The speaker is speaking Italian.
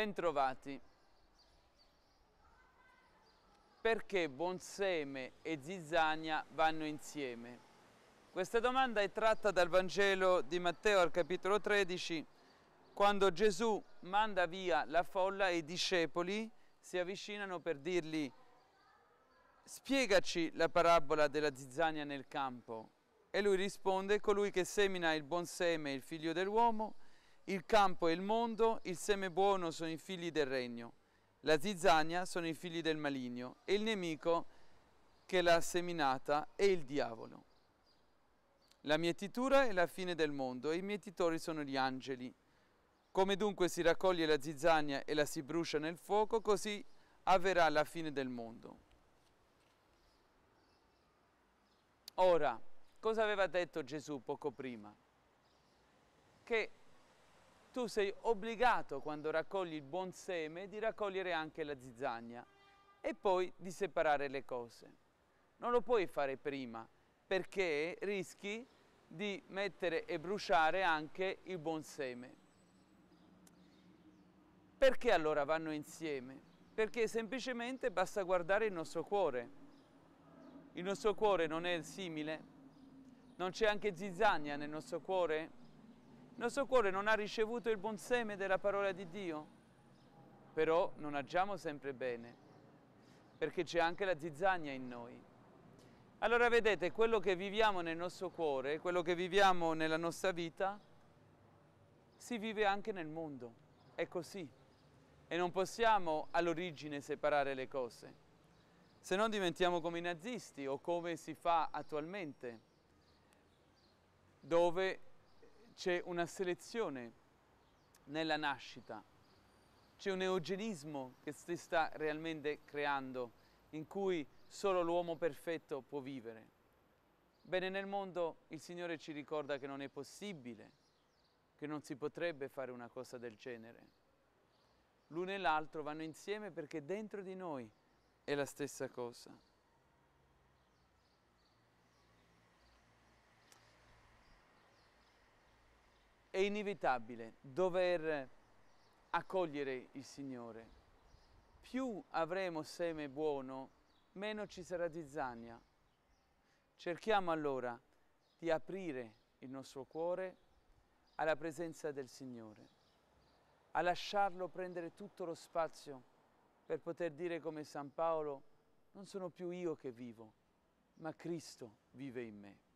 Bentrovati. Perché buon seme e zizzania vanno insieme? Questa domanda è tratta dal Vangelo di Matteo al capitolo 13, quando Gesù manda via la folla e i discepoli si avvicinano per dirgli spiegaci la parabola della zizzania nel campo. E lui risponde, colui che semina il buon seme, il figlio dell'uomo, il campo è il mondo, il seme buono sono i figli del regno, la zizzania sono i figli del maligno e il nemico che l'ha seminata è il diavolo. La mietitura è la fine del mondo e i mietitori sono gli angeli. Come dunque si raccoglie la zizzania e la si brucia nel fuoco, così avverrà la fine del mondo. Ora, cosa aveva detto Gesù poco prima? Che tu sei obbligato quando raccogli il buon seme di raccogliere anche la zizzagna e poi di separare le cose. Non lo puoi fare prima perché rischi di mettere e bruciare anche il buon seme. Perché allora vanno insieme? Perché semplicemente basta guardare il nostro cuore. Il nostro cuore non è simile? Non c'è anche zizzagna nel nostro cuore? Il nostro cuore non ha ricevuto il buon seme della parola di Dio, però non agiamo sempre bene, perché c'è anche la zizzagna in noi. Allora vedete, quello che viviamo nel nostro cuore, quello che viviamo nella nostra vita, si vive anche nel mondo. È così. E non possiamo all'origine separare le cose. Se non diventiamo come i nazisti o come si fa attualmente, dove c'è una selezione nella nascita, c'è un eugenismo che si sta realmente creando, in cui solo l'uomo perfetto può vivere. Bene, nel mondo il Signore ci ricorda che non è possibile, che non si potrebbe fare una cosa del genere. L'uno e l'altro vanno insieme perché dentro di noi è la stessa cosa. è inevitabile dover accogliere il Signore. Più avremo seme buono, meno ci sarà zizzania. Cerchiamo allora di aprire il nostro cuore alla presenza del Signore, a lasciarlo prendere tutto lo spazio per poter dire come San Paolo, non sono più io che vivo, ma Cristo vive in me.